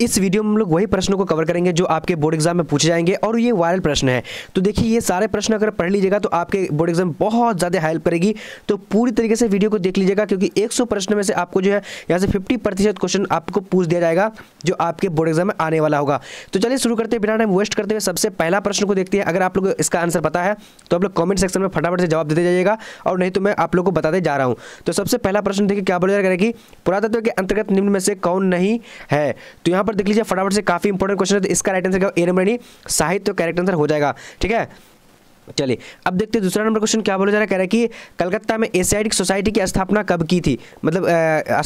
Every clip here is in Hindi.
इस वीडियो में हम लोग वही प्रश्नों को कवर करेंगे जो आपके बोर्ड एग्जाम में पूछे जाएंगे और ये वायरल प्रश्न है तो देखिए ये सारे प्रश्न अगर पढ़ लीजिएगा तो आपके बोर्ड एग्जाम बहुत ज़्यादा हेल्प करेगी तो पूरी तरीके से वीडियो को देख लीजिएगा क्योंकि एक प्रश्न में से आपको जो है यहाँ से फिफ्टी क्वेश्चन आपको पूछ दिया जाएगा जो आपके बोर्ड एग्जाम में आने वाला होगा तो चलिए शुरू करते हैं बिना टाइम वेस्ट करते हुए सबसे पहला प्रश्न को देखते हैं अगर आप लोग इसका आंसर पता है तो आप लोग कॉमेंट सेक्शन में फटाफट से जवाब देते जाइएगा और नहीं तो मैं आप लोग को बताते जा रहा हूँ तो सबसे पहला प्रश्न देखिए क्या बोला जाएगा कि पुरातत्व के अंतर्गत निम्न में से कौन नहीं है तो यहाँ पर देख लीजिए फटाफट से काफी इंपॉर्टेंट क्वेश्चन है तो इसका राइट आंसर क्या ए नंबर यानी साहित्य तो करेक्ट आंसर हो जाएगा ठीक है चलिए अब देखते हैं दूसरा नंबर क्वेश्चन क्या बोला जा रहा है कह रहा है कि कलकत्ता में एशियाटिक सोसाइटी की स्थापना कब की थी मतलब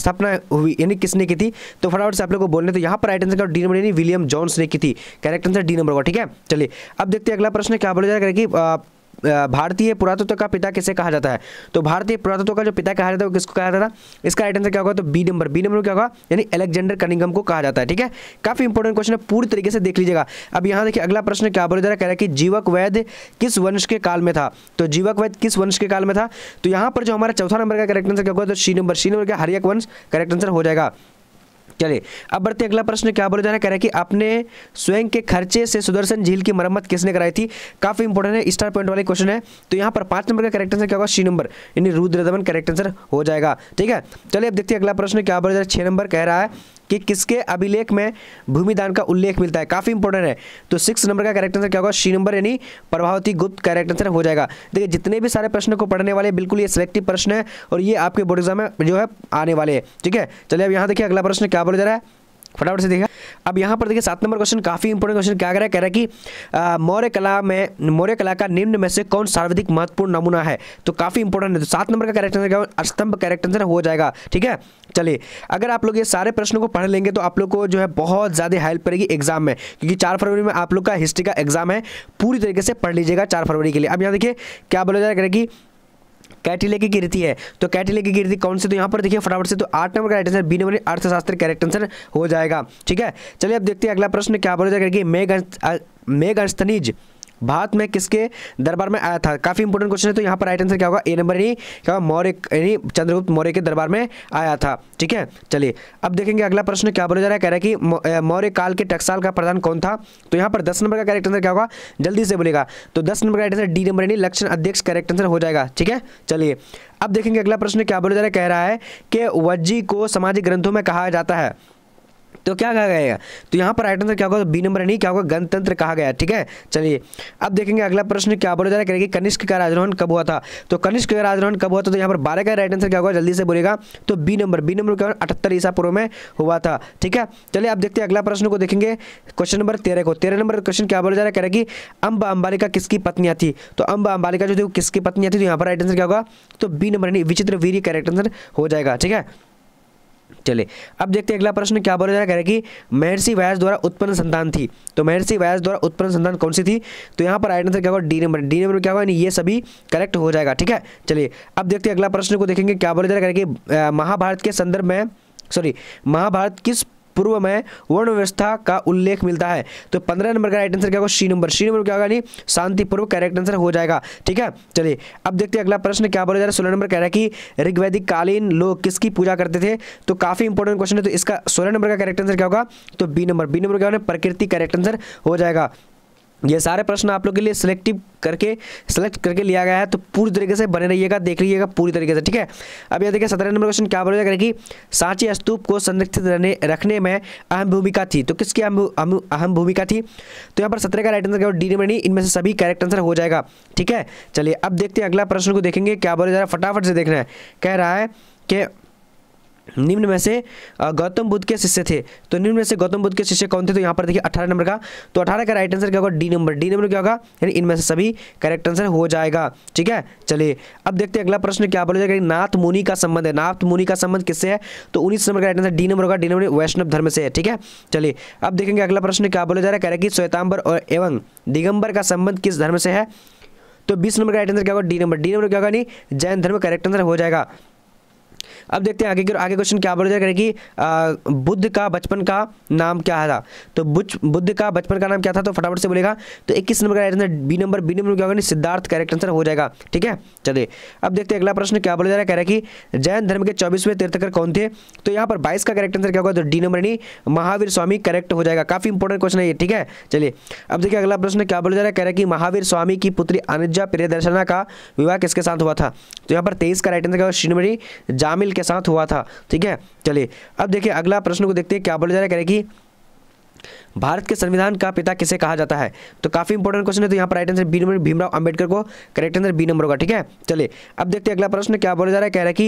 स्थापना हुई यानी किसने की थी तो फटाफट से आप लोगों को बोलने तो यहाँ पर राइट आंसर का डी नंबर यानी विलियम जॉन्स ने की थी करेक्ट आंसर डी नंबर का ठीक है चलिए अब देखते हैं अगला प्रश्न क्या बोला जा रहा है कि भारतीय पुरातत्व का पिता किसे कहा जाता है तो भारतीय पुरातत्व का जो पिता कहा जाता है वो किसको कहा जाता है इसका राइट आंसर क्या होगा तो बी नंबर बी नंबर क्या होगा यानी अलेक्जेंडर कनिंगम को कहा जाता है ठीक है काफी इंपॉर्टेंट क्वेश्चन है पूरी तरीके से देख लीजिएगा अब यहाँ देखिए अगला प्रश्न क्या बोला जा रहा कह रहा है कि जीवक वैद्य किस वंश के काल में था तो जीवक वैद्य किस वंश के काल में था तो यहाँ पर जो हमारा चौथा नंबर का करेक्ट आंसर क्या होगा तो सी नंबर सी नंबर क्या हरियक वंश करेक्ट आंसर हो जाएगा चलिए अब बढ़ते अगला प्रश्न क्या बोला जा रहा है कह रहा है कि अपने स्वयं के खर्चे से सुदर्शन झील की मरम्मत किसने कराई थी काफी इंपॉर्टेंट है स्टार पॉइंट वाले क्वेश्चन है तो यहाँ पर पांच नंबर का करेक्ट आंसर क्या होगा सी नंबर यानी रुद्र दमन करेक्ट आंसर हो जाएगा ठीक है चलिए अब देखते हैं अगला प्रश्न क्या बोला जा रहा है छह नंबर कह रहा है कि किसके अभिलेख में भूमिदान का उल्लेख मिलता है काफ़ी इंपॉर्टेंट है तो सिक्स नंबर का करेक्ट आंसर क्या होगा सी नंबर यानी प्रभावती गुप्त करेक्ट आंसर हो जाएगा देखिए जितने भी सारे प्रश्न को पढ़ने वाले बिल्कुल ये सिलेक्टिव प्रश्न है और ये आपके बोर्ड एग्जाम में जो है आने वाले हैं ठीक है चलिए अब यहाँ देखिए अगला प्रश्न क्या करो जरा फटाफट से देखा अब यहाँ पर देखिए सात नंबर क्वेश्चन काफी इंपॉर्टेंट क्वेश्चन क्या कह रहा है कह रहा है कि मौर्य कला में मौर्य कला का निम्न में से कौन सर्वाधिक महत्वपूर्ण नमूना है तो काफी इंपॉर्टेंट है तो सात नंबर का कैरेक्टर आंसर स्तंभ करेक्ट आंसर हो जाएगा ठीक है चलिए अगर आप लोग ये सारे प्रश्नों को पढ़ लेंगे तो आप लोग को जो है बहुत ज़्यादा हेल्प करेगी एग्जाम में क्योंकि चार फरवरी में आप लोग का हिस्ट्री का एग्जाम है पूरी तरीके से पढ़ लीजिएगा चार फरवरी के लिए अब यहाँ देखिए क्या बोला जा रहा है कि कैटिले की गिरती है तो कैटिले की गिरती कौन से तो यहाँ पर देखिए फटाफट से तो आठ नंबर का राइट आंसर बी नंबर अर्थशास्त्र करेक्ट आंसर हो जाएगा ठीक है चलिए अब देखते हैं अगला प्रश्न क्या बोला जाएगा कि मेघ मेघ अस्तनीज भारत में किसके दरबार में आया था काफ़ी इंपोर्टेंट क्वेश्चन है तो यहाँ पर राइट आंसर क्या होगा ए नंबर यानी क्या होगा मौर्य यानी चंद्रगुप्त मौर्य के दरबार में आया था ठीक है चलिए अब देखेंगे अगला प्रश्न क्या बोला जा रहा है कह रहा है कि मौर्य काल के टक्साल का प्रधान कौन था तो यहाँ पर दस नंबर का करेक्ट आंसर क्या होगा जल्दी से बोलेगा तो दस नंबर का राइट आंसर डी नंबर यानी लक्षण अध्यक्ष करेक्ट आंसर हो जाएगा ठीक है चलिए अब देखेंगे अगला प्रश्न क्या बोला जा रहा है कह रहा है कि वज्जी को सामाजिक ग्रंथों में कहा जाता है तो क्या कहा गया तो यहाँ पर राइट आंसर क्या होगा तो बी नंबर नहीं क्या होगा गणतंत्र कहा गया ठीक है चलिए अब देखेंगे अगला प्रश्न क्या बोला जा रहा है कनिष्क का राजरोहन कब हुआ था तो कनिष्क का राजरोहन कब हुआ था तो यहाँ पर बारह का राइट आंसर क्या होगा जल्दी से बोलेगा तो बी नंबर बी नंबर क्या अठहत्तर ईसा पूर्व में हुआ था ठीक है चलिए अब देखते हैं अगला प्रश्न को देखेंगे क्वेश्चन नंबर तेरह को तेरह नंबर क्वेश्चन क्या बोला जा रहा है कि अंबालिका किसकी पत्नियाँ थी तो अंब अंबालिका जो थी किसकी पत्नियाँ थी तो यहाँ पर राइट आंसर क्या होगा तो बी नंबर नहीं विचित्र वीर करेक्ट आंसर हो जाएगा ठीक है चले अब देखते हैं अगला प्रश्न क्या बोला जा रहा है कि महर्षि व्यास द्वारा उत्पन्न संतान थी तो महर्षि व्यास द्वारा उत्पन्न संतान कौन सी थी तो यहाँ पर आइडेंसर क्या होगा डी नंबर डी नंबर क्या होगा ये सभी करेक्ट हो जाएगा ठीक है चलिए अब देखते हैं अगला प्रश्न को देखेंगे क्या बोला जा रहा है कि महाभारत के संदर्भ में सॉरी महाभारत किस पूर्व में वर्ण व्यवस्था का उल्लेख मिलता है तो पंद्रह नंबर का राइट आंसर क्या होगा सी नंबर सी नंबर क्या होगा नहीं शांतिपूर्व करेक्ट आंसर हो जाएगा ठीक है चलिए अब देखते हैं अगला प्रश्न क्या बोला जा रहा है सोलह नंबर कह रहा है कि ऋग्वैदिक कालीन लोग किसकी पूजा करते थे तो काफी इंपॉर्टेंट क्वेश्चन है तो इसका सोलह नंबर का करेक्ट आंसर क्या होगा तो बी नंबर बी नंबर क्या होगा प्रकृति करेक्ट आंसर हो जाएगा ये सारे प्रश्न आप लोग के लिए सिलेक्टिव करके सेलेक्ट करके लिया गया है तो पूरी तरीके से बने रहिएगा देख लीजिएगा पूरी तरीके से ठीक है अब यह देखिए सत्रह नंबर क्वेश्चन क्या जाएगा कि सांची स्तूप को संरक्षित रहने रखने में अहम भूमिका थी तो किसकी अहम भूमिका थी तो यहाँ पर सत्रह का राइट आंसर क्या डी मनी इनमें से सभी करेक्ट आंसर हो जाएगा ठीक है चलिए अब देखते हैं अगला प्रश्न को देखेंगे क्या बोले है फटाफट से देखना है कह रहा है कि निम्न में से गौतम बुद्ध के शिष्य थे तो निम्न में से गौतम बुद्ध के शिष्य कौन थे तो यहाँ पर देखिए अठारह नंबर का तो अठारह का राइट आंसर क्या होगा डी नंबर डी नंबर क्या होगा यानी इनमें से सभी करेक्ट आंसर हो जाएगा ठीक है चलिए अब देखते हैं अगला प्रश्न क्या बोला जाएगा नाथ मुनि का संबंध है नाथ मुनि का संबंध किससे है तो उन्नीस नंबर का राइट आंसर डी नंबर होगा डी नंबर वैष्णव धर्म से है ठीक है चलिए अब देखेंगे अगला प्रश्न क्या बोला जा रहा है कह रहे है कि श्वेतांबर और एवं दिगंबर का संबंध किस धर्म से है तो बीस नंबर का राइट आंसर क्या होगा डी नंबर डी नंबर क्या होगा नहीं जैन धर्म करेक्ट आंसर हो जाएगा अब देखते हैं आगे के आगे क्वेश्चन क्या बोल जाएगा कि बुद्ध का बचपन का नाम क्या था तो बुद्ध का बचपन का नाम क्या था तो फटाफट से बोलेगा तो इक्कीस नंबर का right answer B number B number क्या होगा सिद्धार्थ करेक्ट आंसर हो जाएगा ठीक है चलिए अब देखते हैं अगला प्रश्न क्या बोला जा रहा है कह रहा है कि जैन धर्म के चौबीसवें तीर्थकर कौन थे तो यहाँ पर बाईस का करेक्ट आंसर क्या होगा तो डी नंबर नहीं महावीर स्वामी करेक्ट हो जाएगा काफी इंपॉर्टेंट क्वेश्चन है ये ठीक है चलिए अब देखिए अगला प्रश्न क्या बोला जा रहा है कह रहा है कि महावीर स्वामी की पुत्री अनुजा प्रियदर्शना का विवाह किसके साथ हुआ था तो यहाँ पर तेईस का राइट आंसर क्या होगा श्रीमणी जामिल के साथ हुआ था ठीक है चलिए अब देखिए अगला प्रश्न को देखते हैं क्या बोला जा रहा है कह रहे कि भारत के संविधान का पिता किसे कहा जाता है तो काफी इंपॉर्टेंट क्वेश्चन है तो यहाँ पर right answer B number Bhimrao Ambedkar को करेक्ट आंसर बी नंबर होगा ठीक है चलिए अब देखते हैं अगला प्रश्न क्या बोला जा रहा है कह रहा है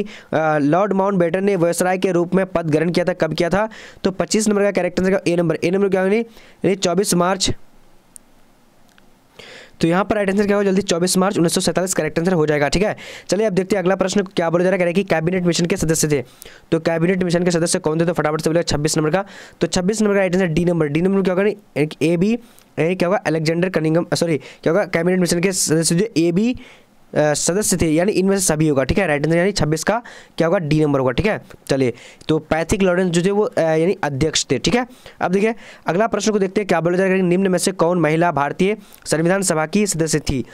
कि लॉर्ड माउंट बेटन ने व्यवसाय के रूप में पद ग्रहण किया था कब किया था तो पच्चीस नंबर का correct answer A number A number क्या चौबीस मार्च तो यहाँ पर राइट आंसर क्या हो जल्दी चौबीस मार्च उन्नीस करेक्ट आंसर हो जाएगा ठीक है चलिए अब देखते हैं अगला प्रश्न क्या बोला जा रहा है कि कैबिनेट मिशन के सदस्य थे तो कैबिनेट मिशन के सदस्य कौन थे तो फटाफट से बोले छब्बीस नंबर का तो छब्बीस नंबर का right answer D number D number क्या होगा ए बी यानी क्या होगा अलेक्जेंडर कनिंगम सॉरी क्या होगा कैबिनेट मिशन के सदस्य जो ए बी सदस्य थे यानी इनमें से सभी होगा ठीक है राइट आंसर यानी छब्बीस का क्या होगा डी नंबर होगा ठीक है चलिए तो पैथिक लॉरेंस जो थे वो यानी अध्यक्ष थे ठीक है अब देखिए अगला प्रश्न को देखते हैं क्या बोला जाएगा निम्न में से कौन महिला भारतीय संविधान सभा की सदस्य थी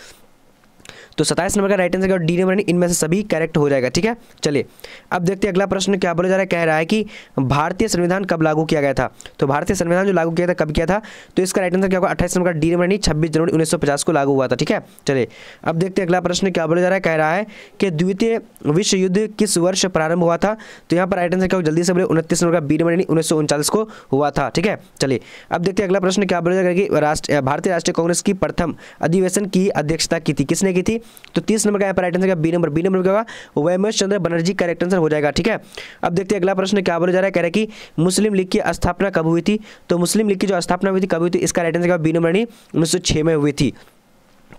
तो सत्ताईस नंबर का राइट आंसर क्या डी नंबर इनमें से सभी करेक्ट हो जाएगा ठीक है चलिए अब देखते हैं अगला प्रश्न क्या बोला जा रहा है कह रहा है कि भारतीय संविधान कब लागू किया गया था तो भारतीय संविधान जो लागू किया था कब किया था तो इसका राइट आंसर क्या होगा अट्ठाईस नंबर का डी नंबर छब्बीस जनवरी उन्नीस को लागू हुआ था ठीक है चलिए अब देखते हैं अगला प्रश्न क्या बोला जा रहा है कह रहा है कि द्वितीय विश्व युद्ध किस वर्ष प्रारंभ हुआ था तो यहाँ पर राइट आंसर क्या होगा जल्दी से बोले उनतीस नंबर का बी नंबर उन्नीस सौ उनचालीस को हुआ था ठीक है चलिए अब देखते हैं अगला प्रश्न क्या बोला जा रहा है कि राष्ट्र भारतीय राष्ट्रीय कांग्रेस की प्रथम अधिवेशन की अध्यक्षता की थी किसने की थी तो तीस नंबर का right answer B number B number क्या होगा वैमेश चंद्र बनर्जी करेक्ट आंसर हो जाएगा ठीक है अब देखते हैं अगला प्रश्न क्या बोला जा रहा है कह रहा है कि मुस्लिम लीग की स्थापना कब हुई थी तो मुस्लिम लीग की जो स्थापना हुई थी कब हुई थी इसका राइट आंसर क्या बी नंबर नहीं उन्नीस में हुई थी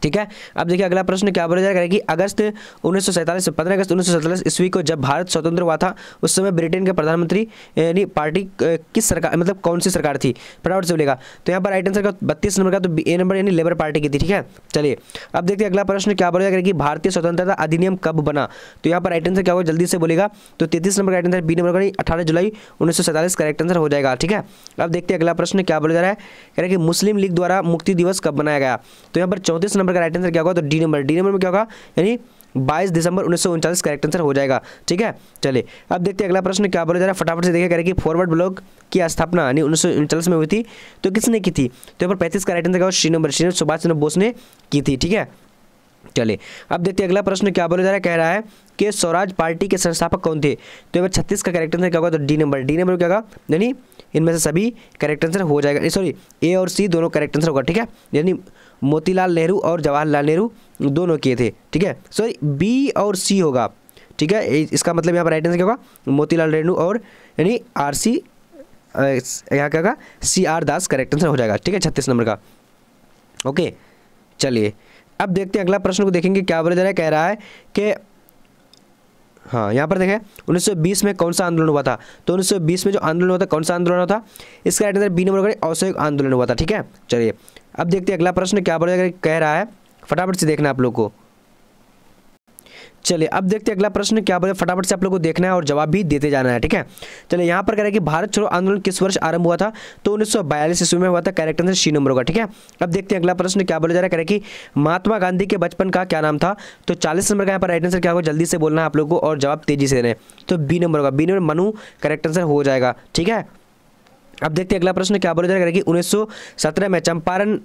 ठीक है अब देखिए अगला प्रश्न क्या बोला जाएगा कि अगस्त उन्नीस सौ से पंद्रह अगस्त उन्नीस सौ ईस्वी को जब भारत स्वतंत्र हुआ था उस समय ब्रिटेन के प्रधानमंत्री यानी पार्टी किस सरकार मतलब कौन सी सरकार थी फटाफट से बोलेगा तो यहाँ पर राइट आंसर का बत्तीस नंबर का तो ए नंबर यानी लेबर पार्टी की थी ठीक है चलिए अब देखते अगला प्रश्न क्या बोला जाएगा कि भारतीय स्वतंत्रता अधिनियम कब बना तो यहाँ पर राइट आंसर क्या होगा जल्दी से बोलेगा तो तैतीस नंबर का राइट आंसर बी नंबर का अठारह जुलाई उन्नीस करेक्ट आंसर हो जाएगा ठीक है अब देखते हैं अगला प्रश्न क्या बोला जा रहा है कह रहे कि मुस्लिम लीग द्वारा मुक्ति दिवस कब बनाया गया तो यहाँ पर चौंतीस नंबर नंबर का राइट आंसर क्या होगा तो डी नंबर डी नंबर में क्या होगा यानी 22 दिसंबर उन्नीस करेक्ट आंसर हो जाएगा ठीक है चलिए अब देखते हैं अगला प्रश्न क्या बोला जा रहा है फटाफट से देखिए कह रहे कि फॉरवर्ड ब्लॉक की स्थापना यानी उन्नीस में हुई थी तो किसने की थी तो यहाँ पर पैंतीस का राइट आंसर क्या श्री नंबर श्री सुभाष चंद्र बोस ने की थी ठीक है चलिए अब देखते हैं अगला प्रश्न क्या बोला जा रहा है कह रहा है कि स्वराज पार्टी के संस्थापक कौन थे तो यहाँ पर छत्तीस का करेक्ट आंसर क्या होगा तो डी नंबर डी नंबर क्या होगा यानी इनमें से सभी करेक्ट आंसर हो जाएगा सॉरी ए और सी दोनों करेक्ट आंसर होगा ठीक है यानी मोतीलाल नेहरू और जवाहरलाल नेहरू दोनों किए थे ठीक है सो बी और सी होगा ठीक है इसका मतलब यहाँ पर राइट आंसर क्या होगा मोतीलाल नेहरू और यानी आर सी यहाँ क्या होगा C R Das correct answer हो जाएगा ठीक है छत्तीस नंबर का ओके चलिए अब देखते हैं अगला प्रश्न को देखेंगे क्या बोला जा रहा है कह रहा है कि हाँ यहाँ पर देखें 1920 में कौन सा आंदोलन हुआ था तो 1920 में जो आंदोलन हुआ था कौन सा आंदोलन हुआ था इसका राइट आंसर बी नंबर औसयोग आंदोलन हुआ था ठीक है चलिए अब देखते हैं अगला प्रश्न क्या है कह रहा है फटाफट से देखना आप लोग को चलिए अब देखते हैं अगला प्रश्न क्या बोले फटाफट से आप लोगों को देखना है और जवाब भी देते जाना है ठीक है चलिए यहाँ पर कह रहे हैं कि भारत छोड़ो आंदोलन किस वर्ष आरंभ हुआ था तो उन्नीस सौ बयालीस ईस्वी में हुआ था कैरेक्टर से शी नंबर होगा ठीक है अब देखते हैं अगला प्रश्न क्या बोला जा रहा है कह रहे हैं कि महात्मा गांधी के बचपन का क्या नाम था तो चालीस नंबर का यहाँ पर राइट आंसर क्या होगा जल्दी से बोलना है आप लोग को और जवाब तेजी से देने तो बी नंबर होगा B number Manu correct answer हो जाएगा ठीक है अब देखते हैं अगला प्रश्न क्या बोला जा रहा है कि उन्नीस में चंपारण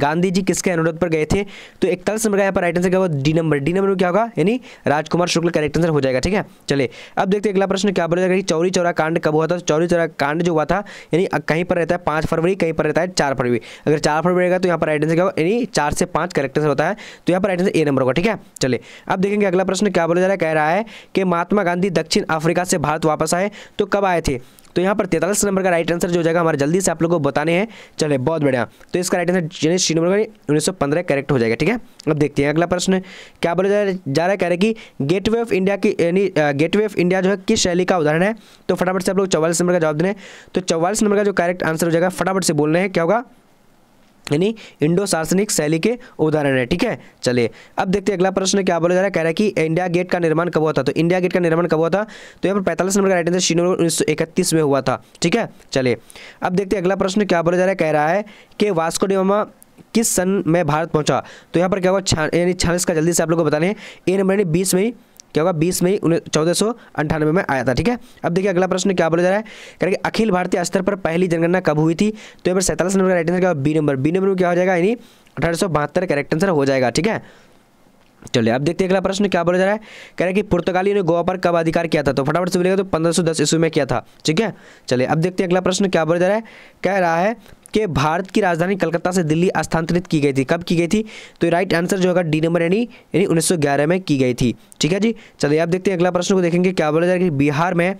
गांधी जी किसके अनुरोध पर गए थे तो इकतालीस नंबर का यहाँ पर राइट आंसर क्या होगा डी नंबर डी नंबर क्या होगा यानी राजकुमार शुक्ल करेक्ट आंसर हो जाएगा ठीक है चले अब देखते हैं अगला प्रश्न क्या बोला जाएगा कि चौरी चौरा कांड कब हुआ था चौरी चौरा कांड जो हुआ था यानी कहीं पर रहता है पाँच फरवरी कहीं पर रहता है चार फरवरी अगर चार फरवरी रहेगा तो यहाँ पर राइट आंसर क्या होगा यानी चार से पाँच करेक्ट आंसर होता है तो यहाँ पर राइट आंसर ए नंबर होगा ठीक है चले अब देखेंगे अगला प्रश्न क्या बोला जा रहा है कह रहा है कि महात्मा गांधी दक्षिण अफ्रीका से भारत वापस आए तो कब आए थे तो यहाँ पर तैतालीस नंबर का राइट आंसर जो जाएगा हमारे जल्दी से आप लोग को बताने हैं चले बहुत बढ़िया तो इसका राइट आंसर यानी सी नंबर उन्नीस सौ पंद्रह करेक्ट हो जाएगा ठीक है अब देखते हैं अगला प्रश्न क्या बोला जा रहा है कह रहे कि गेट ऑफ इंडिया की यानी गेट ऑफ इंडिया जो है किस शैली का उदाहरण है तो फटाफट से आप लोग चौवालीस नंबर का जवाब देने तो चौवालीस नंबर का जो करेक्ट आंसर हो जाएगा फटाफट से रहे हैं क्या होगा यानी इंडो सार्सनिक शैली के उदाहरण है ठीक है चलिए अब देखते हैं अगला प्रश्न क्या बोला जा रहा है कह रहा है कि इंडिया गेट का निर्माण कब हुआ था तो इंडिया गेट का निर्माण कब हुआ था तो यहाँ पर पैंतालीस नंबर का राइट आंसर शीनो उन्नीस में हुआ था ठीक है चलिए अब देखते हैं अगला प्रश्न क्या बोला जा रहा है कह रहा है कि वास्को डिमा किस सन में भारत पहुंचा तो यहाँ पर क्या हुआ यानी छियालीस का जल्दी से आप लोग को बताने ए नंबर यानी बीस में ही क्या होगा बीस मई चौदह सौ अंठानवे में आया था ठीक है अब देखिए अगला प्रश्न क्या बोला जा रहा है करेंगे अखिल भारतीय स्तर पर पहली जनगणना कब हुई थी तो यहाँ पर सैंतालीस नंबर का राइट आंसर क्या बी नंबर बी नंबर में क्या हो जाएगा यानी अठारह सौ बहत्तर आंसर हो जाएगा ठीक है चलिए अब देखते हैं अगला प्रश्न क्या बोला जा रहा है कह रहा है कि पुर्तगाली ने गोवा पर कब अधिकार किया था तो फटाफट से बोलेगा तो 1510 ईस्वी में किया था ठीक है चलिए अब देखते हैं अगला प्रश्न क्या बोला जा रहा है कह रहा है कि भारत की राजधानी कलकत्ता से दिल्ली स्थानांतरित की गई थी कब की गई थी तो राइट आंसर जो होगा डी नंबर यानी यानी ग्यारह में की गई थी ठीक है जी चलिए अब देखते हैं अगला प्रश्न को देखेंगे क्या बोला जा रहा है कि बिहार में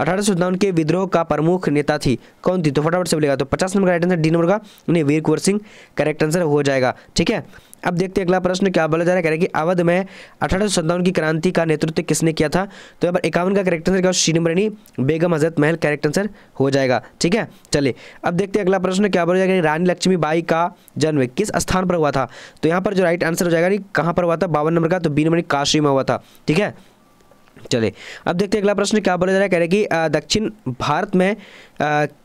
अठारह के विद्रोह का प्रमुख नेता थी कौन थी तो फटाफट से बोलेगा तो पचास नंबर का राइट आंसर डी नंबर का नहीं वीर कुंवर सिंह करेक्ट आंसर हो जाएगा ठीक है अब देखते हैं अगला प्रश्न क्या बोला जा रहा है कह रहे कि अवध में अठारह की क्रांति का नेतृत्व किसने किया था तो यहाँ पर इक्यावन का करेक्ट आंसर क्या श्री नंबर बेगम हजरत महल करेक्ट आंसर हो जाएगा ठीक है चलिए अब देखते हैं अगला प्रश्न क्या बोला जाएगा रानी लक्ष्मी बाई का जन्म किस स्थान पर हुआ था तो यहाँ पर जो राइट आंसर हो जाएगा कहाँ पर हुआ था बावन नंबर का तो बी नंबर काशी में हुआ था ठीक है चले अब देखते हैं अगला प्रश्न क्या बोला जा रहा है कह रहे कि दक्षिण भारत में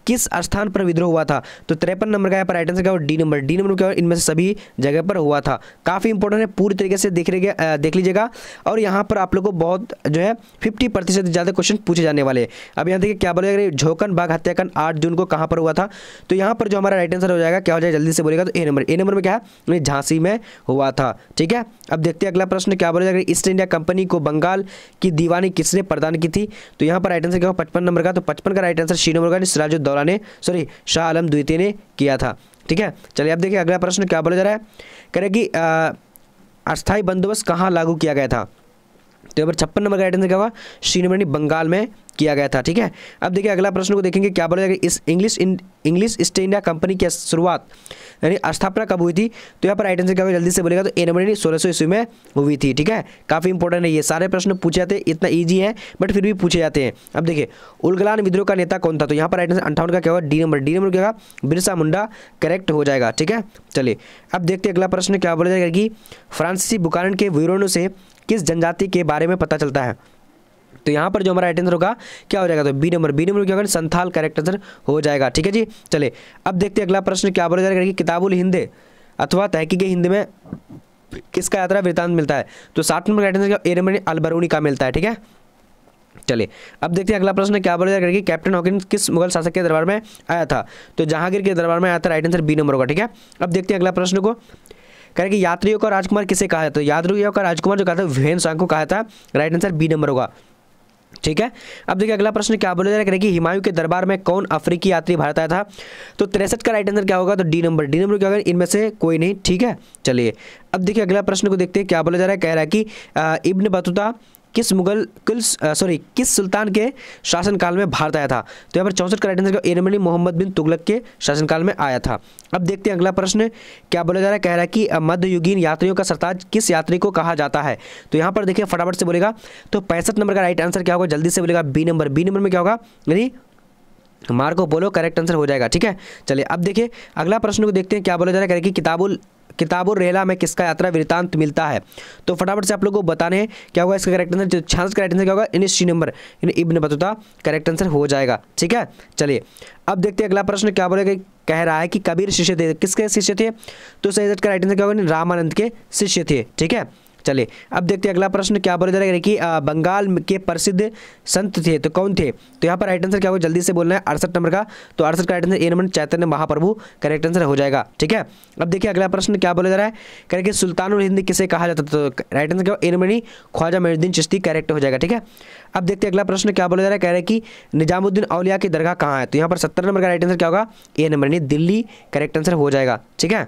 किस स्थान पर विद्रोह हुआ था तो तिरपन नंबर का यहाँ पर आइटन क्या डी नंबर डी नंबर क्या इनमें से सभी जगह पर हुआ था काफ़ी इंपॉर्टेंट है पूरी तरीके से देख रहे देख लीजिएगा और यहाँ पर आप लोग को बहुत जो है फिफ्टी प्रतिशत ज़्यादा क्वेश्चन पूछे जाने वाले अब यहाँ देखिए क्या बोलेगा झोकन बाघ हत्याकांड आठ जून को कहाँ पर हुआ था तो यहाँ पर जो हमारा राइट आंसर हो जाएगा क्या हो जाएगा जल्दी से बोलेगा तो ए नंबर ए नंबर में क्या है झांसी में हुआ था ठीक है अब देखते हैं अगला प्रश्न क्या बोला जाएगा ईस्ट इंडिया कंपनी को बंगाल की दीवानी किसने प्रदान की थी तो यहाँ पर राइट आंसर क्या हो पचपन नंबर का तो पचपन का राइट आंसर सी नंबर का सिराजुद्दौला दौरा ने सॉरी शाह आलम द्वितीय ने किया था ठीक है चलिए अब देखिए अगला प्रश्न क्या बोला जा रहा है कह रहे कि अस्थायी बंदोबस्त कहाँ लागू किया गया था तो यहाँ पर छप्पन नंबर का आइटन क्या हुआ श्रीनमणी बंगाल में किया गया था ठीक है अब देखिए अगला प्रश्न को देखेंगे क्या बोला जाएगा इस English English East India Company की शुरुआत यानी स्थापना कब हुई थी तो यहाँ पर राइट से क्या जल्दी से बोलेगा तो ए नंबर यानी सोलह सौ ईस्वी में हुई थी ठीक है काफ़ी इंपॉर्टेंट है ये सारे प्रश्न पूछे जाते हैं इतना ईजी है बट फिर भी पूछे जाते हैं अब देखिए उलगलान विद्रोह का नेता कौन था तो यहाँ पर राइट आंसर अंठावन का क्या हुआ डी नंबर डी नंबर क्या बिरसा मुंडा करेक्ट हो जाएगा ठीक है चलिए अब देखते हैं अगला प्रश्न क्या बोला जाएगा कि फ्रांसीसी बुकारण के विवरणों से किस जनजाति के बारे में पता चलता है तो यहाँ पर जो हमारा राइट आंसर होगा क्या हो जाएगा तो बी नंबर बी नंबर क्या होगा संथाल करेक्ट आंसर हो जाएगा ठीक है जी चले अब देखते हैं अगला प्रश्न क्या बोला जाएगा कि किताबुल हिंद अथवा तहकीक हिंद में किसका यात्रा वृतांत मिलता है तो सात number right answer A number Alberuni का मिलता है ठीक है चलिए अब देखते हैं अगला प्रश्न क्या बोला जाएगा कि कैप्टन हॉकिंस किस मुगल शासक के दरबार में आया था तो जहांगीर के दरबार में आया था राइट आंसर बी नंबर होगा ठीक है अब देखते हैं अगला प्रश्न को कह रहे कि यात्रियों का राजकुमार किसे कहा जाता है तो यात्रियों का राजकुमार जो कहा था वेन सांग को कहा था राइट आंसर बी नंबर होगा ठीक है अब देखिए अगला प्रश्न क्या बोले जा रहा है कि हिमायू के दरबार में कौन अफ्रीकी यात्री भारत आया था तो तिरसठ का राइट आंसर क्या होगा तो डी नंबर डी नंबर क्या होगा इनमें से कोई नहीं ठीक है चलिए अब देखिए अगला प्रश्न को देखते हैं क्या बोला जा रहा है कह रहा है कि इब्न बतूता किस मुगल किल सॉरी किस सुल्तान के शासनकाल में भारत आया था तो यहाँ पर चौंसठ करेक्ट आंसर का एरमनी मोहम्मद बिन तुगलक के शासनकाल में आया था अब देखते हैं अगला प्रश्न क्या बोला जा रहा है कह रहा है कि मध्ययुगीन यात्रियों का सरताज किस यात्री को कहा जाता है तो यहाँ पर देखिए फटाफट से बोलेगा तो पैंसठ नंबर का राइट आंसर क्या होगा जल्दी से बोलेगा बी नंबर बी नंबर में क्या होगा यानी मार्को बोलो करेक्ट आंसर हो जाएगा ठीक है चलिए अब देखिए अगला प्रश्न को देखते हैं क्या बोला जा रहा है कि किताबुल किताबुर रेला में किसका यात्रा वृतांत मिलता है तो फटाफट से आप लोगों को बताने हैं क्या होगा इसका करेक्ट आंसर छियासठ करेक्ट आंसर क्या होगा इन C number Ibn Battuta correct answer हो जाएगा ठीक है चलिए अब देखते हैं अगला प्रश्न क्या बोलेगा कह रहा है कि कबीर शिष्य थे किसके शिष्य थे तो सही का राइट आंसर क्या होगा रामानंद के शिष्य थे ठीक है चले अब देखते हैं अगला प्रश्न क्या बोला जा रहा है कि बंगाल के प्रसिद्ध संत थे तो कौन थे तो यहाँ पर राइट आंसर क्या होगा जल्दी से बोलना है अड़सठ नंबर का तो अड़सठ का right answer A number Chaitanya Mahaprabhu correct answer हो जाएगा ठीक है अब देखिए अगला प्रश्न क्या बोला जा रहा है करेक्ट कि सुल्तान हिंद किसे कहा जाता था तो राइट आंसर क्या A number Khwaja Moinuddin Chishti correct हो जाएगा ठीक है अब देखते हैं अगला प्रश्न क्या बोला जा रहा है कह रहे हैं कि निजामुद्दीन अलिया की दरगाह कहाँ है तो यहाँ पर सत्तर नंबर का राइट आंसर क्या होगा ए नंबर नहीं दिल्ली करेक्ट आंसर हो जाएगा ठीक है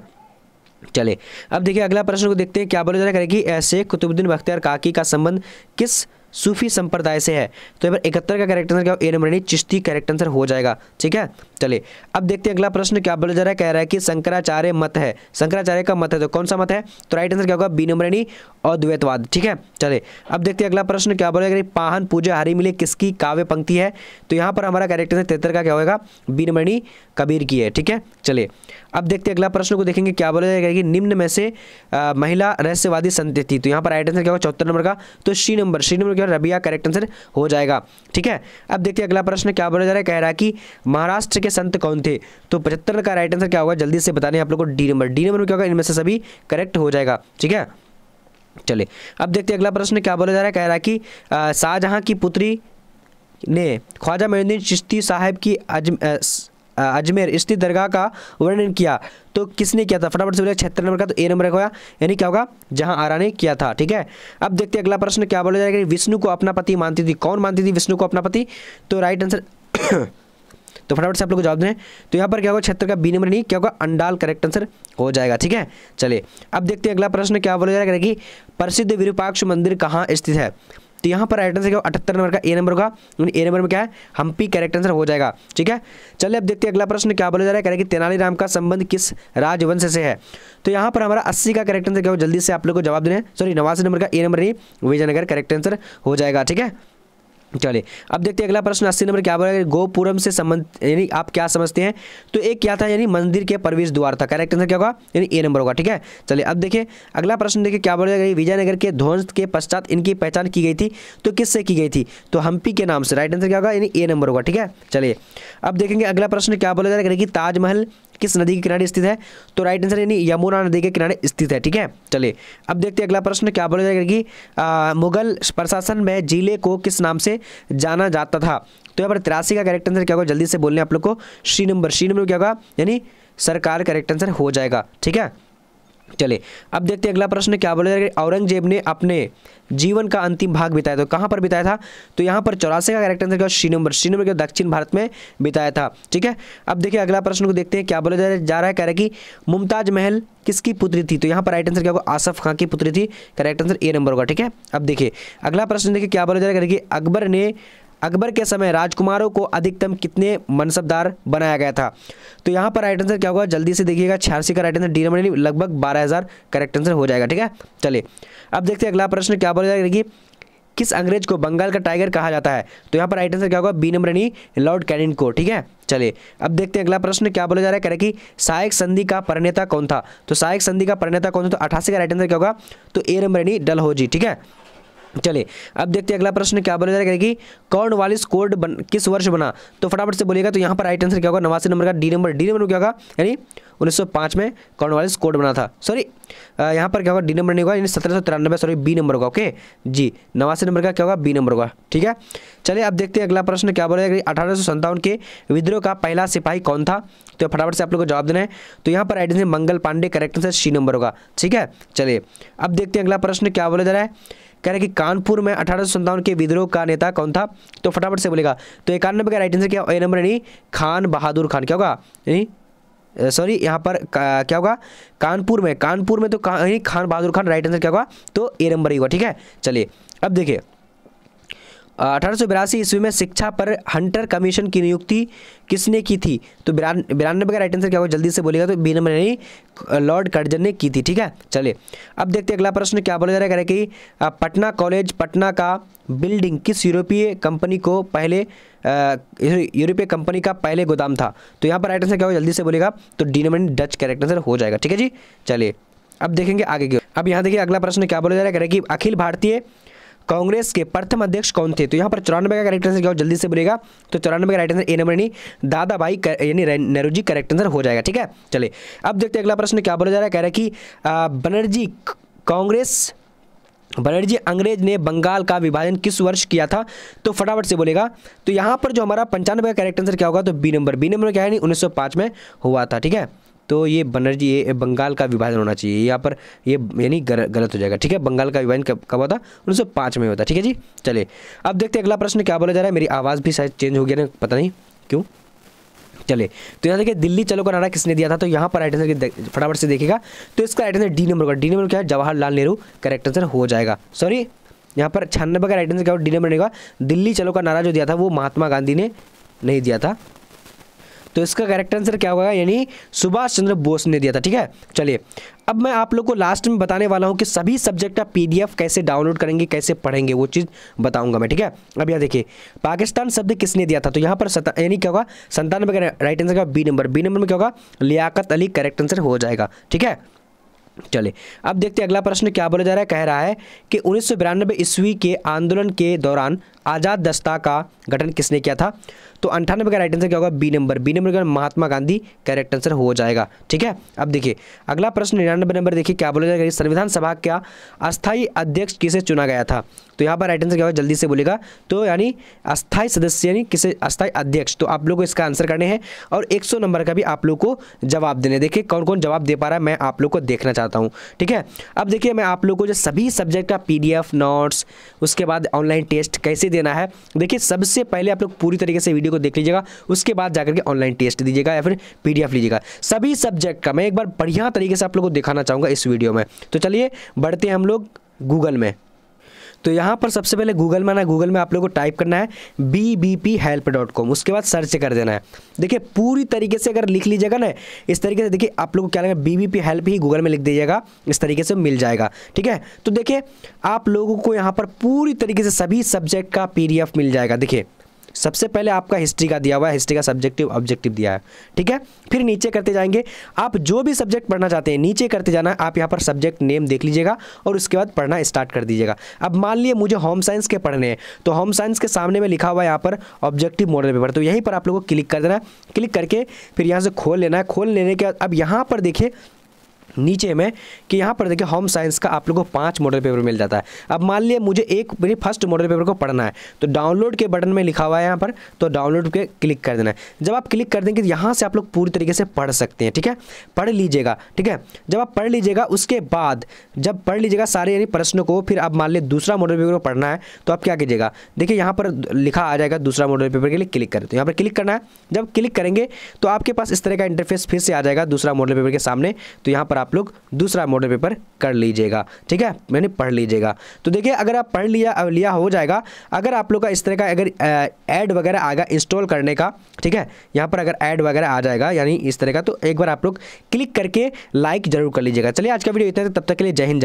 चले अब देखिए अगला प्रश्न को देखते हैं क्या बोला जा रहा है कि ऐसे कुतुबुद्दीन बख्तियार काकी का संबंध किस सूफी संप्रदाय से है तो यहाँ पर इकहत्तर का करेक्ट आंसर क्या ए नंबर यानी चिश्ती करेक्ट आंसर हो जाएगा ठीक है चले अब देखते हैं अगला प्रश्न क्या बोला जा रहा है कह रहा है कि शंकराचार्य मत है शंकराचार्य का मत है तो कौन सा मत है तो राइट आंसर क्या होगा बीनम्रणी और द्वैतवाद ठीक है चले अब देखते हैं अगला प्रश्न क्या बोला जाएगा पाहन पूजा हरी मिले किसकी काव्य पंक्ति है तो यहाँ पर हमारा कैरेक्टर है तेतर का क्या होगा बीनमणि कबीर की है ठीक है चले अब देखते हैं अगला प्रश्न को देखेंगे क्या बोला जाएगा कि निम्न में से महिला रहस्यवादी संत थी तो यहाँ पर राइट आंसर क्या होगा चौथा नंबर का तो श्री नंबर श्री नंबर क्या रबिया करेक्ट आंसर हो जाएगा ठीक है अब देखते हैं अगला प्रश्न क्या बोला जा रहा है कह रहा है कि महाराष्ट्र के संत कौन थे तो पचहत्तर का राइट आंसर क्या होगा जल्दी से बताने आप लोग को डी नंबर डी नंबर में क्या होगा इनमें से सभी करेक्ट हो जाएगा ठीक है चले अब देखते हैं अगला प्रश्न क्या बोला जा रहा है कह रहा है कि शाहजहां की पुत्री ने ख्वाजा मोहद्दीन चिश्ती साहब की अजम अजमेर स्थित दरगाह का वर्णन किया तो किसने किया था फटाफट से बोले छिहत्तर नंबर का तो ए नंबर होगा यानी क्या होगा जहां आरा ने किया था ठीक है अब देखते हैं अगला प्रश्न क्या बोला जाएगा विष्णु को अपना पति मानती थी कौन मानती थी विष्णु को अपना पति तो राइट आंसर तो फटाफट से आप लोग जवाब दें तो यहाँ पर क्या होगा क्षेत्र का बी नंबर नहीं क्या होगा अंडाल करेक्ट आंसर हो जाएगा ठीक है चलिए अब देखते हैं अगला प्रश्न क्या बोला जाएगा कि प्रसिद्ध विरूपाक्ष मंदिर कहाँ स्थित है तो यहाँ पर आइटन से क्या अठहत्तर नंबर का ए नंबर होगा ए नंबर में क्या है हम्पी करेक्ट आंसर हो जाएगा ठीक है चलिए अब देखते हैं अगला प्रश्न क्या बोला जा रहा है कह रहे कि तेनालीराम का संबंध किस राजवंश से है तो यहाँ पर हमारा 80 का करेक्ट आंसर क्या हो जल्दी से आप लोग को जवाब देने सॉरी नवासी नंबर का ए नंबर नहीं विजयनगर करेक्ट आंसर हो जाएगा ठीक है चले अब देखते हैं अगला प्रश्न अस्सी नंबर क्या बोला गोपुरम से संबंध यानी आप क्या समझते हैं तो एक क्या था यानी मंदिर के प्रवेश द्वार था करेक्ट आंसर क्या होगा यानी ए नंबर होगा ठीक है चलिए अब देखिए अगला प्रश्न देखिए क्या बोला गया विजयनगर के ध्वंस के पश्चात इनकी पहचान की गई थी तो किससे की गई थी तो हम्पी के नाम से राइट आंसर क्या होगा यानी ए नंबर होगा ठीक है चलिए अब देखेंगे अगला प्रश्न क्या बोला जा रहा है कि ताजमहल किस नदी के किनारे स्थित है तो राइट आंसर यानी यमुना नदी के किनारे स्थित है ठीक है चलिए अब देखते हैं अगला प्रश्न क्या बोला जाएगा कि आ, मुगल प्रशासन में जिले को किस नाम से जाना जाता था तो यहाँ पर तिरासी का करेक्ट आंसर क्या होगा जल्दी से बोलने आप लोग को श्री नंबर श्री नंबर क्या होगा यानी सरकार करेक्ट आंसर हो जाएगा ठीक है चले अब देखते हैं अगला प्रश्न क्या बोला जाएगा औरंगजेब ने अपने जीवन का अंतिम भाग बिताया तो कहाँ पर बिताया था तो यहाँ पर चौरासी का करेक्ट आंसर क्या श्रीनंबर श्रीनंबर के दक्षिण भारत में बिताया था ठीक है अब देखिए अगला प्रश्न को देखते हैं क्या बोला जा रहा है कह रहा है कि मुमताज महल किसकी पुत्री थी तो यहाँ पर राइट आंसर क्या होगा आसफ खां की पुत्री थी करेक्ट आंसर ए नंबर होगा ठीक है अब देखिए अगला प्रश्न देखिए क्या बोला जा रहा है कि अकबर ने अकबर के समय राजकुमारों को अधिकतम कितने मनसबदार बनाया गया था तो यहाँ पर राइट आंसर क्या होगा जल्दी से देखिएगा छियासी का राइट आंसर डी नंबर लगभग बारह हज़ार करेक्ट आंसर हो जाएगा ठीक है चलिए अब देखते हैं अगला प्रश्न क्या बोला जाएगा कि किस अंग्रेज को बंगाल का टाइगर कहा जाता है तो यहाँ पर राइट आंसर क्या होगा बी नंबर यानी लॉर्ड कैनिन को ठीक है चलिए अब देखते हैं अगला प्रश्न क्या बोला जा रहा है कह रहे कि सहायक संधि का परनेता कौन था तो सहायक संधि का परनेता कौन था तो अठासी का राइट आंसर क्या होगा तो ए नंबर डल डलहोजी ठीक है चलिए अब देखते हैं अगला प्रश्न क्या बोला जाएगा कि कौन वालिस कोड बन किस वर्ष बना तो फटाफट से बोलिएगा तो यहाँ पर राइट आंसर क्या होगा नवासी नंबर का डी नंबर डी नंबर क्या होगा यानी 1905 में कॉर्नवालिस कोड बना था सॉरी यहाँ पर क्या होगा डी नंबर नहीं होगा यानी सत्रह सौ तिरानबे सॉरी बी नंबर होगा ओके जी नवासी नंबर का क्या होगा बी नंबर होगा ठीक है चलिए अब देखते हैं अगला प्रश्न क्या बोला जाएगा अठारह के विद्रोह का पहला सिपाही कौन था तो फटाफट से आप लोग को जवाब देना है तो यहाँ पर right answer Mangal Pandey correct answer C number होगा ठीक है चलिए अब देखते हैं अगला प्रश्न क्या बोला जा रहा है कह रहे कि कानपुर में अठारह के विद्रोह का नेता कौन था तो फटाफट से बोलेगा तो इक्यानबे का राइट आंसर क्या ए नंबर यानी खान बहादुर खान क्या होगा यानी सॉरी यहाँ पर क्या होगा कानपुर में कानपुर में तो कहा खान बहादुर खान राइट आंसर क्या होगा तो ए नंबर ही होगा ठीक है चलिए अब देखिए अठारह ईस्वी में शिक्षा पर हंटर कमीशन की नियुक्ति किसने की थी तो बिरानबे का राइट आंसर क्या होगा जल्दी से बोलेगा तो बी नंबर यानी लॉर्ड कर्जन ने की थी ठीक है चलिए अब देखते हैं अगला प्रश्न क्या बोला जा रहा है कि पटना कॉलेज पटना का बिल्डिंग किस यूरोपीय कंपनी को पहले यूरोपीय कंपनी का पहले गोदाम था तो यहाँ पर राइट आंसर क्या होगा जल्दी से बोलेगा तो डी नंबर डच का आंसर हो जाएगा ठीक है जी चलिए अब देखेंगे आगे की अब यहाँ देखिए अगला प्रश्न क्या बोला जा रहा है कि अखिल भारतीय कांग्रेस के प्रथम अध्यक्ष कौन थे तो यहाँ पर चौरानवे का करेक्ट आंसर क्या हो जल्दी से बोलेगा तो चौरानवे का राइट आंसर ए नंबर यानी दादा भाई यानी नेहरू जी करेक्ट आंसर हो जाएगा ठीक है चले अब देखते हैं अगला प्रश्न क्या बोला जा रहा है कह रहा है कि बनर्जी कांग्रेस बनर्जी अंग्रेज ने बंगाल का विभाजन किस वर्ष किया था तो फटाफट से बोलेगा तो यहाँ पर जो हमारा पंचानवे का करेक्ट आंसर क्या होगा तो बी नंबर बी नंबर क्या है उन्नीस में हुआ था ठीक है तो ये बनर्जी ये बंगाल का विभाजन होना चाहिए यहाँ पर ये यानी गलत हो जाएगा ठीक है बंगाल का विभाजन कब कब होता उन्नीस सौ पाँच में होता ठीक है जी चलिए अब देखते हैं अगला प्रश्न क्या बोला जा रहा है मेरी आवाज़ भी शायद चेंज हो गया ना पता नहीं क्यों चले तो यहाँ देखिए दिल्ली चलो का नारा किसने दिया था तो यहाँ पर राइट आंसर फटाफट से देखेगा तो इसका राइट आंसर डी नंबर का डी नंबर क्या है जवाहरलाल नेहरू करेक्ट आंसर हो जाएगा सॉरी यहाँ पर छियानबे का राइट आंसर क्या डी नंबर होगा दिल्ली चलो का नारा जो दिया था वो महात्मा गांधी ने नहीं दिया था तो इसका करेक्ट आंसर क्या होगा यानी सुभाष चंद्र बोस ने दिया था ठीक है चलिए अब मैं आप लोग को लास्ट में बताने वाला हूँ कि सभी सब्जेक्ट का पी कैसे डाउनलोड करेंगे कैसे पढ़ेंगे वो चीज़ बताऊंगा मैं ठीक है अब यहाँ देखिए पाकिस्तान शब्द किसने दिया था तो यहाँ पर यानी क्या होगा संतानवे का राइट आंसर का बी नंबर बी नंबर में क्या होगा लियाकत अली करेक्ट आंसर हो जाएगा ठीक है चले अब देखते हैं अगला प्रश्न क्या बोला जा रहा है कह रहा है कि उन्नीस ईस्वी के आंदोलन के दौरान आज़ाद दस्ता का गठन किसने किया था तो अंठानवे का राइट आंसर क्या होगा बी नंबर बी नंबर का महात्मा गांधी करेक्ट आंसर हो जाएगा ठीक है अब देखिए अगला प्रश्न निन्यानबे नंबर देखिए क्या बोला जाएगा संविधान सभा का अस्थायी अध्यक्ष किसे चुना गया था तो यहाँ पर राइट आंसर क्या होगा जल्दी से बोलेगा तो यानी अस्थायी सदस्य यानी किसे अस्थायी अध्यक्ष तो आप लोग को इसका आंसर करने हैं और एक नंबर का भी आप लोग को जवाब देने देखिए कौन कौन जवाब दे पा रहा है मैं आप लोग को देखना चाहता हूँ ठीक है अब देखिए मैं आप लोग को जो सभी सब्जेक्ट का पी नोट्स उसके बाद ऑनलाइन टेस्ट कैसे देना है देखिए सबसे पहले आप लोग पूरी तरीके से वीडियो को देख लीजिएगा उसके बाद जाकर के ऑनलाइन टेस्ट दीजिएगा या फिर पी लीजिएगा सभी सब्जेक्ट का मैं एक बार बढ़िया तरीके से आप लोग को दिखाना चाहूँगा इस वीडियो में तो चलिए बढ़ते हैं हम लोग गूगल में तो यहाँ पर सबसे पहले गूगल में ना गूगल में आप लोगों को टाइप करना है B B P help dot com उसके बाद सर्च कर देना है देखिए पूरी तरीके से अगर लिख लीजिएगा ना इस तरीके से देखिए आप लोगों को क्या लगेगा बी बी पी हेल्प ही गूगल में लिख दीजिएगा इस तरीके से मिल जाएगा ठीक है तो देखिए आप लोगों को यहाँ पर पूरी तरीके से सभी सब्जेक्ट का पी मिल जाएगा देखिए सबसे पहले आपका हिस्ट्री का दिया हुआ है हिस्ट्री का सब्जेक्टिव ऑब्जेक्टिव दिया है ठीक है फिर नीचे करते जाएंगे आप जो भी सब्जेक्ट पढ़ना चाहते हैं नीचे करते जाना है आप यहाँ पर सब्जेक्ट नेम देख लीजिएगा और उसके बाद पढ़ना स्टार्ट कर दीजिएगा अब मान लिए मुझे होम साइंस के पढ़ने हैं तो होम साइंस के सामने में लिखा हुआ है यहाँ पर ऑब्जेक्टिव मॉडल पेपर तो यहीं पर आप लोग को क्लिक कर देना है क्लिक करके फिर यहाँ से खोल लेना है खोल लेने के बाद अब यहाँ पर देखिए नीचे में कि यहाँ पर देखिए होम साइंस का आप लोगों को पांच मॉडल पेपर मिल जाता है अब मान लिया मुझे एक मेरी फर्स्ट मॉडल पेपर को पढ़ना है तो डाउनलोड के बटन में लिखा हुआ है यहाँ पर तो डाउनलोड के क्लिक कर देना है जब आप क्लिक कर देंगे तो यहाँ से आप लोग पूरी तरीके से पढ़ सकते हैं ठीक है पढ़ लीजिएगा ठीक है जब आप पढ़ लीजिएगा उसके बाद जब पढ़ लीजिएगा सारे यानी प्रश्नों को फिर आप मान लिया दूसरा मॉडल पेपर को पढ़ना है तो आप क्या कीजिएगा देखिए यहाँ पर लिखा आ जाएगा दूसरा मॉडल पेपर के लिए क्लिक करें तो यहाँ पर क्लिक करना है जब क्लिक करेंगे तो आपके पास इस तरह का इंटरफेस फिर से आ जाएगा दूसरा मॉडल पेपर के सामने तो यहाँ पर आप लोग दूसरा मॉडल पेपर कर लीजिएगा ठीक है मैंने पढ़ लीजिएगा तो देखिए अगर आप पढ़ लिया लिया हो जाएगा अगर आप लोग का इस तरह का अगर ऐड वगैरह आएगा इंस्टॉल करने का ठीक है यहाँ पर अगर ऐड वगैरह आ जाएगा यानी इस तरह का तो एक बार आप लोग क्लिक करके लाइक जरूर कर लीजिएगा चलिए आज का वीडियो इतना तब तक के लिए जय हिंद